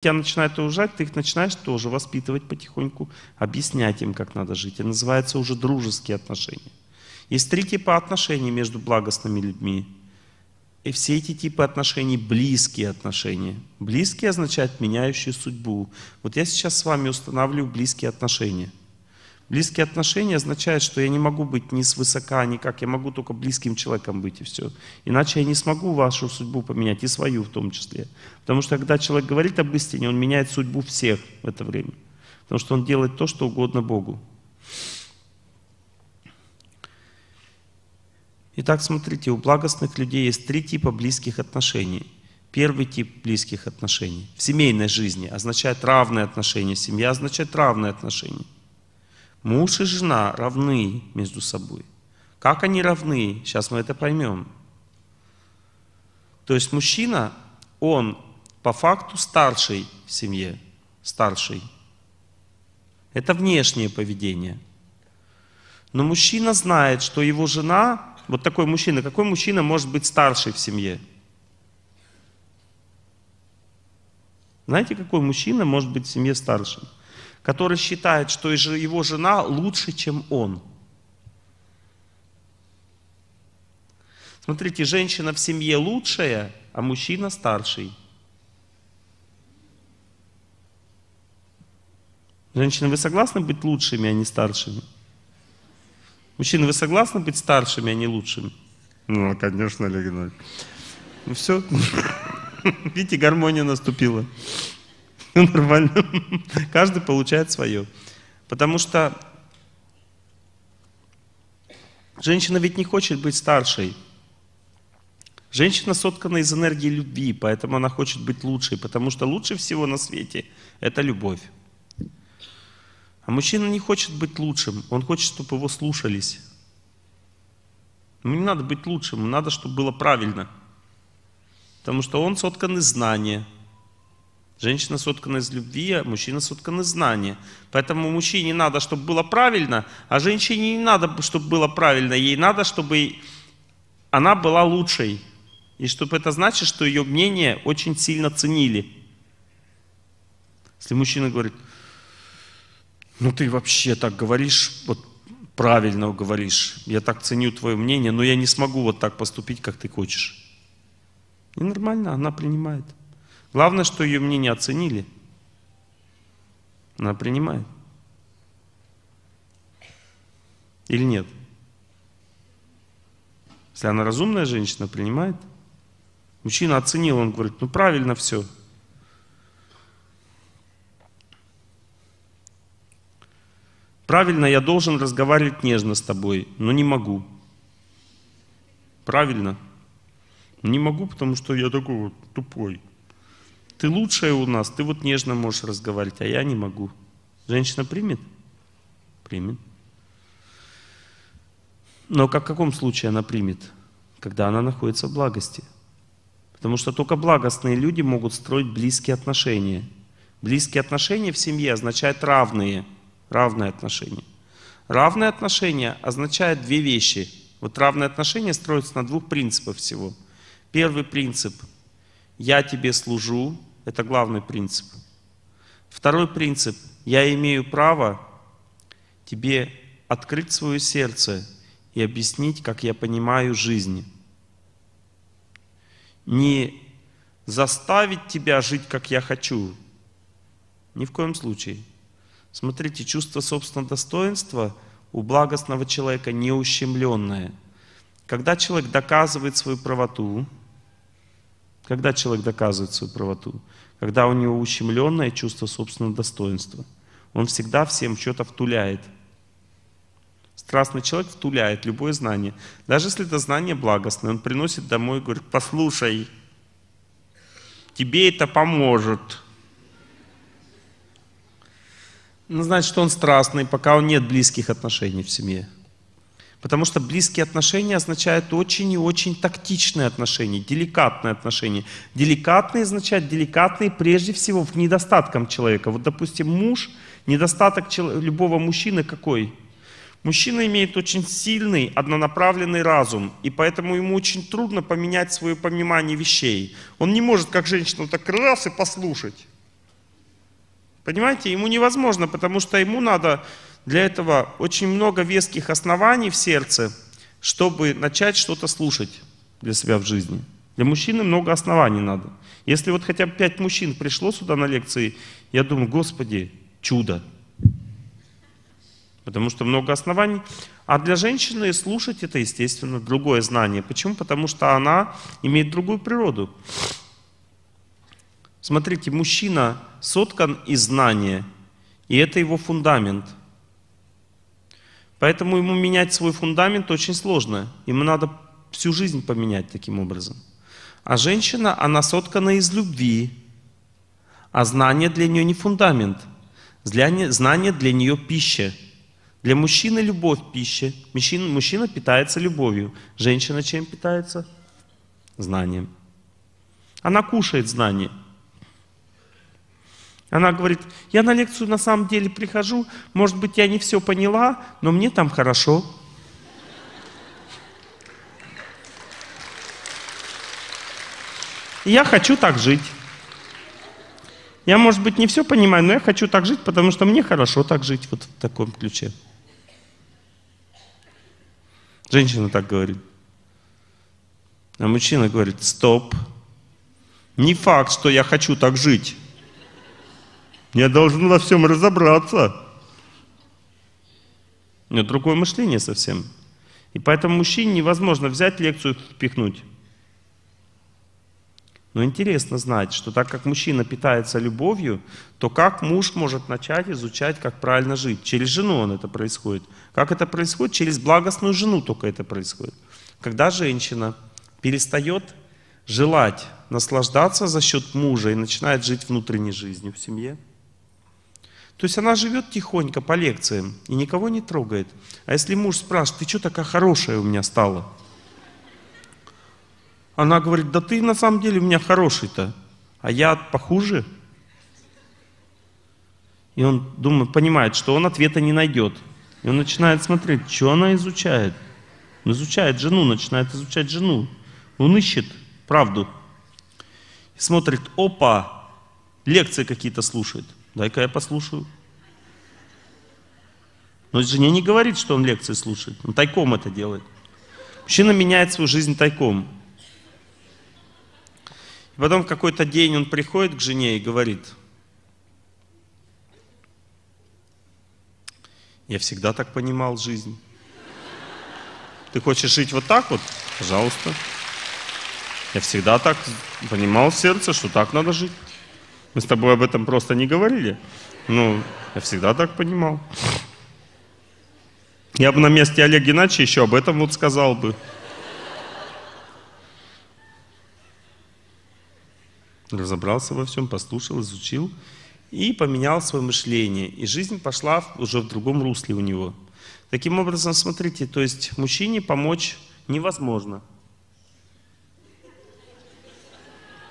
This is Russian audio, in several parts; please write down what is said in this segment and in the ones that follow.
тебя начинают уважать, ты их начинаешь тоже воспитывать потихоньку, объяснять им, как надо жить. Это называется уже дружеские отношения. Есть три типа отношений между благостными людьми. И все эти типы отношений – близкие отношения. Близкие означают меняющие судьбу. Вот я сейчас с вами устанавливаю близкие отношения. Близкие отношения означают, что я не могу быть ни свысока, как, Я могу только близким человеком быть, и все. Иначе я не смогу вашу судьбу поменять, и свою в том числе. Потому что когда человек говорит об истине, он меняет судьбу всех в это время. Потому что он делает то, что угодно Богу. Итак, смотрите, у благостных людей есть три типа близких отношений. Первый тип близких отношений в семейной жизни означает равные отношения, семья означает равные отношения – Муж и жена равны между собой. Как они равны, сейчас мы это поймем. То есть мужчина, он по факту старший в семье, старший. Это внешнее поведение. Но мужчина знает, что его жена, вот такой мужчина, какой мужчина может быть старший в семье? Знаете, какой мужчина может быть в семье старшим? который считает, что его жена лучше, чем он. Смотрите, женщина в семье лучшая, а мужчина старший. Женщины, вы согласны быть лучшими, а не старшими? Мужчины, вы согласны быть старшими, а не лучшими? Ну, конечно, Олег Геннадьевич. Ну все. Видите, гармония наступила. Ну, нормально. Каждый получает свое. Потому что женщина ведь не хочет быть старшей. Женщина соткана из энергии любви, поэтому она хочет быть лучшей, потому что лучше всего на свете – это любовь. А мужчина не хочет быть лучшим, он хочет, чтобы его слушались. Ему не надо быть лучшим, ему надо, чтобы было правильно. Потому что он соткан из знания – Женщина соткана из любви, а мужчина соткан из знания. Поэтому мужчине надо, чтобы было правильно, а женщине не надо, чтобы было правильно. Ей надо, чтобы она была лучшей. И чтобы это значит, что ее мнение очень сильно ценили. Если мужчина говорит, ну ты вообще так говоришь, вот правильно говоришь, я так ценю твое мнение, но я не смогу вот так поступить, как ты хочешь. И нормально, она принимает. Главное, что ее мнение оценили. Она принимает. Или нет? Если она разумная женщина, принимает. Мужчина оценил, он говорит, ну правильно все. Правильно, я должен разговаривать нежно с тобой, но не могу. Правильно? Не могу, потому что я такой вот тупой ты лучшая у нас, ты вот нежно можешь разговаривать, а я не могу. Женщина примет? Примет. Но как в каком случае она примет? Когда она находится в благости. Потому что только благостные люди могут строить близкие отношения. Близкие отношения в семье означают равные, равные отношения. Равные отношения означают две вещи. Вот равные отношения строятся на двух принципах всего. Первый принцип – я тебе служу, это главный принцип. Второй принцип. Я имею право тебе открыть свое сердце и объяснить, как я понимаю жизнь. Не заставить тебя жить, как я хочу. Ни в коем случае. Смотрите, чувство собственного достоинства у благостного человека не ущемленное. Когда человек доказывает свою правоту, когда человек доказывает свою правоту? Когда у него ущемленное чувство собственного достоинства. Он всегда всем что-то втуляет. Страстный человек втуляет любое знание. Даже если это знание благостное, он приносит домой и говорит, послушай, тебе это поможет. Ну, значит, он страстный, пока у него нет близких отношений в семье. Потому что близкие отношения означают очень и очень тактичные отношения, деликатные отношения. Деликатные означают деликатные прежде всего в недостаткам человека. Вот, допустим, муж, недостаток любого мужчины какой? Мужчина имеет очень сильный однонаправленный разум, и поэтому ему очень трудно поменять свое понимание вещей. Он не может, как женщина, так раз и послушать. Понимаете, ему невозможно, потому что ему надо для этого очень много веских оснований в сердце, чтобы начать что-то слушать для себя в жизни. Для мужчины много оснований надо. Если вот хотя бы пять мужчин пришло сюда на лекции, я думаю, Господи, чудо. Потому что много оснований. А для женщины слушать это, естественно, другое знание. Почему? Потому что она имеет другую природу. Смотрите, мужчина соткан из знания, и это его фундамент – Поэтому ему менять свой фундамент очень сложно. Ему надо всю жизнь поменять таким образом. А женщина, она соткана из любви. А знание для нее не фундамент. Знание для нее пища. Для мужчины любовь пища. Мужчина, мужчина питается любовью. Женщина чем питается? Знанием. Она кушает знание. Она говорит, я на лекцию на самом деле прихожу, может быть, я не все поняла, но мне там хорошо. я хочу так жить. Я, может быть, не все понимаю, но я хочу так жить, потому что мне хорошо так жить вот в таком ключе. Женщина так говорит. А мужчина говорит, стоп, не факт, что я хочу так жить. Я должен во всем разобраться. Но другое мышление совсем. И поэтому мужчине невозможно взять лекцию и впихнуть. Но интересно знать, что так как мужчина питается любовью, то как муж может начать изучать, как правильно жить? Через жену он это происходит. Как это происходит? Через благостную жену только это происходит. Когда женщина перестает желать наслаждаться за счет мужа и начинает жить внутренней жизнью в семье, то есть она живет тихонько по лекциям и никого не трогает. А если муж спрашивает, ты что такая хорошая у меня стала? Она говорит, да ты на самом деле у меня хороший-то, а я похуже. И он думает, понимает, что он ответа не найдет. И он начинает смотреть, что она изучает. Он изучает жену, начинает изучать жену. Он ищет правду. И смотрит, опа, лекции какие-то слушает. Дай-ка я послушаю. Но жене не говорит, что он лекции слушает. Он тайком это делает. Мужчина меняет свою жизнь тайком. И потом в какой-то день он приходит к жене и говорит, я всегда так понимал жизнь. Ты хочешь жить вот так вот? Пожалуйста. Я всегда так понимал сердце, что так надо жить. Мы с тобой об этом просто не говорили. Ну, я всегда так понимал. Я бы на месте Олега Геннадьевича еще об этом вот сказал бы. Разобрался во всем, послушал, изучил и поменял свое мышление. И жизнь пошла уже в другом русле у него. Таким образом, смотрите, то есть мужчине помочь невозможно.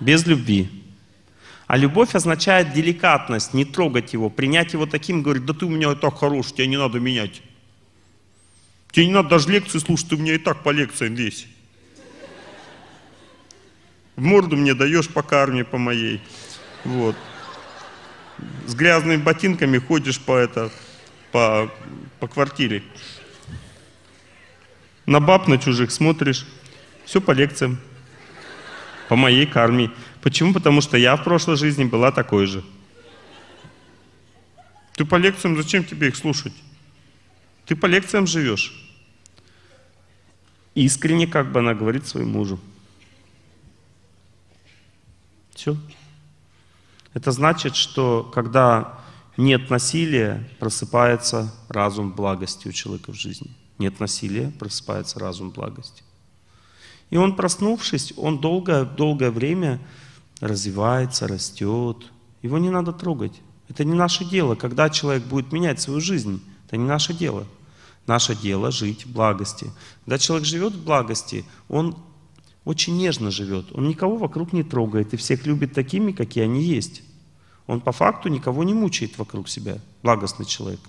Без любви. А любовь означает деликатность, не трогать его, принять его таким, говорит, да ты у меня и так хорош, тебе не надо менять. Тебе не надо даже лекции слушать, ты у меня и так по лекциям весь. В морду мне даешь по карме, по моей. Вот. С грязными ботинками ходишь по, это, по, по квартире. На баб на чужих смотришь, все по лекциям, по моей карме. Почему? Потому что я в прошлой жизни была такой же. Ты по лекциям, зачем тебе их слушать? Ты по лекциям живешь. Искренне, как бы она говорит своему мужу. Все. Это значит, что когда нет насилия, просыпается разум благости у человека в жизни. Нет насилия, просыпается разум благости. И он, проснувшись, он долгое-долгое время развивается, растет. Его не надо трогать. Это не наше дело. Когда человек будет менять свою жизнь, это не наше дело. Наше дело жить в благости. Когда человек живет в благости, он очень нежно живет. Он никого вокруг не трогает и всех любит такими, какие они есть. Он по факту никого не мучает вокруг себя, благостный человек.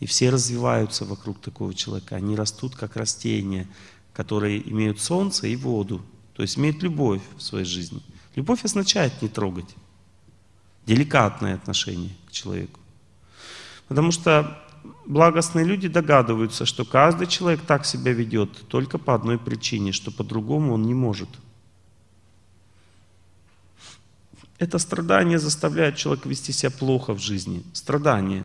И все развиваются вокруг такого человека. Они растут, как растения, которые имеют солнце и воду то есть имеет любовь в своей жизни. Любовь означает не трогать, деликатное отношение к человеку. Потому что благостные люди догадываются, что каждый человек так себя ведет только по одной причине, что по-другому он не может. Это страдание заставляет человека вести себя плохо в жизни. Страдание.